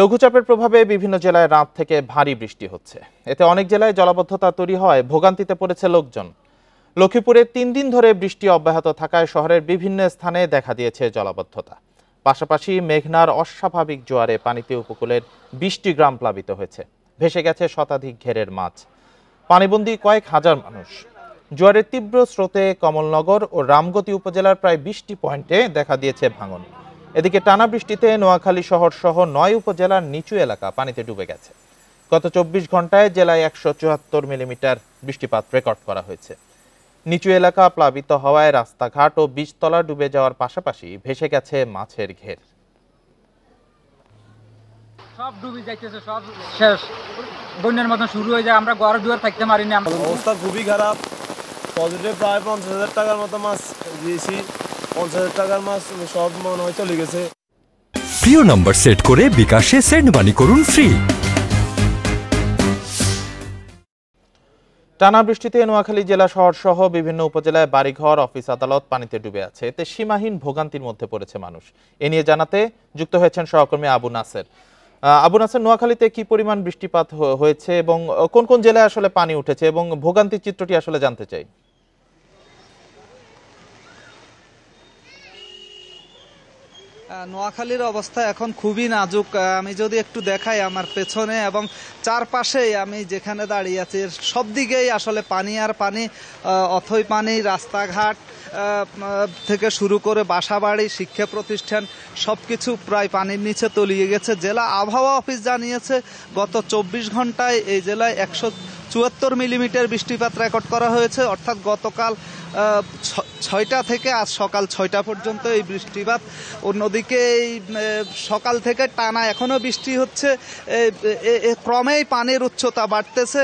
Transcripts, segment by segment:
লঘুচাপের প্রভাবে বিভিন্ন জেলায় রাত থেকে ভারী বৃষ্টি হচ্ছে এতে অনেক জেলায় জলাবদ্ধতা তৈরি হয় ভোগান্তিতে পড়েছে লোকজন লক্ষ্মীপুরে তিন দিন ধরে বৃষ্টি অব্যাহত থাকায় শহরের বিভিন্ন স্থানে দেখা দিয়েছে জলাবদ্ধতা পাশাপাশি মেঘনার অস্বাভাবিক জোয়ারে পানিতে উপকূলের বিশটি গ্রাম প্লাবিত হয়েছে ভেসে গেছে শতাধিক ঘেরের মাছ পানিবন্দী কয়েক হাজার মানুষ জোয়ারের তীব্র স্রোতে কমলনগর ও রামগতি উপজেলার প্রায় বিশটি পয়েন্টে দেখা দিয়েছে ভাঙন এদিকে টানা বৃষ্টিতে নোয়াখালী শহর সহ নয় উপজেলার নিচু এলাকা পানিতে ডুবে গেছে গত চব্বিশ ঘন্টায় জেলায় একশো চুয়াত্তর মিলিমিটার বৃষ্টিপাত রেকর্ড করা হয়েছে নিচু এলাকা প্লাবিত হওয়ায় রাস্তাঘাট ও বীজতলা ডুবে যাওয়ার পাশাপাশি ভেসে গেছে মাছের ঘের সব ডুবে যাইতেছে সব শেষ বন্যার মতন শুরু হয়ে যায় আমরা গড় দুয়ার থাকতে পারিনি অবস্থা খুবই খারাপ পজিটিভ পঞ্চাশ হাজার টাকার মতো মাছ দিয়েছি পঞ্চাশ টাকার মাছ সব মনে হয় চলে গেছে প্রিয় সেট করে বিকাশে সেন্ড মানি করুন ফ্রি টানা বৃষ্টিতে নোয়াখালী জেলা শহর সহ বিভিন্ন উপজেলায় বাড়িঘর অফিস আদালত পানিতে ডুবে আছে এতে সীমাহীন ভোগান্তির মধ্যে পড়েছে মানুষ এ নিয়ে জানাতে যুক্ত হয়েছেন সহকর্মী আবু নাসের আবু নাসের নোয়াখালীতে কি পরিমাণ বৃষ্টিপাত হয়েছে এবং কোন কোন জেলায় আসলে পানি উঠেছে এবং ভোগান্তির চিত্রটি আসলে জানতে চাই নোয়াখালীর অবস্থা এখন খুবই নাজুক আমি যদি একটু দেখাই আমার পেছনে এবং চারপাশে আমি যেখানে দাঁড়িয়ে আছি সব দিকেই আসলে পানি আর পানি অথই পানি রাস্তাঘাট থেকে শুরু করে বাসাবাড়ি শিক্ষা প্রতিষ্ঠান সব কিছু প্রায় পানির নিচে তলিয়ে গেছে জেলা আবহাওয়া অফিস জানিয়েছে গত চব্বিশ ঘন্টায় এই জেলায় একশো চুয়াত্তর মিলিমিটার বৃষ্টিপাত রেকর্ড করা হয়েছে অর্থাৎ গতকাল ছয়টা থেকে আজ সকাল ছয়টা পর্যন্ত এই বৃষ্টিপাত অন্যদিকে এই সকাল থেকে টানা এখনও বৃষ্টি হচ্ছে ক্রমেই পানির উচ্চতা বাড়তেছে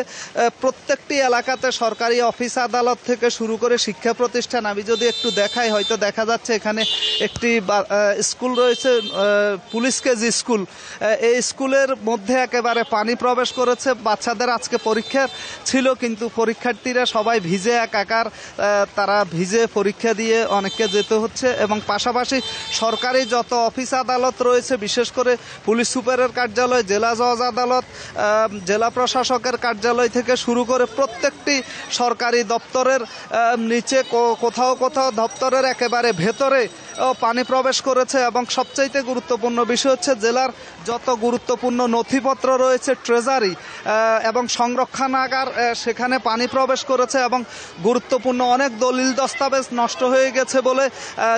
প্রত্যেকটি এলাকাতে সরকারি অফিস আদালত থেকে শুরু করে শিক্ষা প্রতিষ্ঠান আমি যদি একটু দেখাই হয়তো দেখা যাচ্ছে এখানে একটি স্কুল রয়েছে পুলিশ কেজ স্কুল এই স্কুলের মধ্যে একেবারে পানি প্রবেশ করেছে বাচ্চাদের আজকে পরীক্ষার ছিল কিন্তু পরীক্ষার্থীরা সবাই ভিজে একাকার তারা ভিজে পরীক্ষা দিয়ে অনেককে যেতে হচ্ছে এবং পাশাপাশি সরকারি যত অফিস আদালত রয়েছে বিশেষ করে পুলিশ সুপারের কার্যালয় জেলা জজ আদালত জেলা প্রশাসকের কার্যালয় থেকে শুরু করে প্রত্যেকটি সরকারি দপ্তরের নিচে কোথাও কোথাও দপ্তরের একেবারে ভেতরে পানি প্রবেশ করেছে এবং সবচাইতে গুরুত্বপূর্ণ বিষয় হচ্ছে জেলার যত গুরুত্বপূর্ণ নথিপত্র রয়েছে ট্রেজারি এবং সংরক্ষণা নাগার সেখানে পানি প্রবেশ করেছে এবং গুরুত্বপূর্ণ অনেক দলিল দস্তাবেজ নষ্ট হয়ে গেছে বলে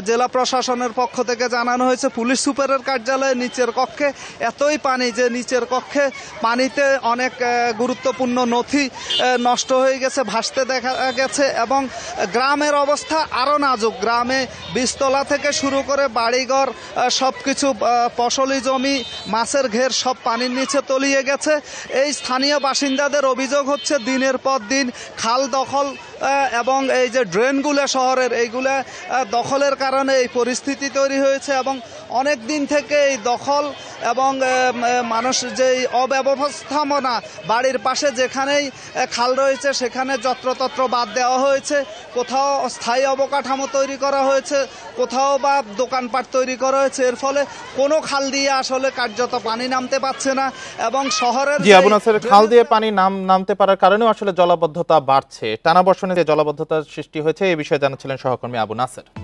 জেলা প্রশাসনের পক্ষ থেকে জানানো হয়েছে পুলিশ সুপারের কার্যালয়ে নিচের কক্ষে এতই পানি যে নিচের কক্ষে পানিতে অনেক গুরুত্বপূর্ণ নথি নষ্ট হয়ে গেছে ভাসতে দেখা গেছে এবং গ্রামের অবস্থা আরও নাজুক গ্রামে বীজতলা থেকে শুরু করে বাড়িঘর সব কিছু ফসলি জমি মাছের ঘের সব পানির নিচে তলিয়ে গেছে এই স্থানীয় বাসিন্দাদের অভিযোগ হচ্ছে দিনের পর দিন খাল দখল এবং এই যে ড্রেনগুলো শহরের এইগুলা দখলের কারণে এই পরিস্থিতি তৈরি হয়েছে এবং অনেক দিন থেকে এই দখল এবং মানুষ যে অব্যবস্থাপনা বাড়ির পাশে যেখানেই খাল রয়েছে সেখানে যত্রতত্র বাদ দেওয়া হয়েছে কোথাও স্থায়ী অবকাঠামো তৈরি করা হয়েছে কোথাও বা দোকানপাট তৈরি করা হয়েছে এর ফলে কোনো খাল দিয়ে আসলে কার্যত পানি নামতে পারছে না এবং শহরের খাল দিয়ে পানি নাম নামতে পারার কারণেও আসলে জলাবদ্ধতা বাড়ছে টানা বর্ষণ আসনে যে জলাবদ্ধতার সৃষ্টি হয়েছে এ বিষয়ে জানাচ্ছিলেন সহকর্মী আবু নাসের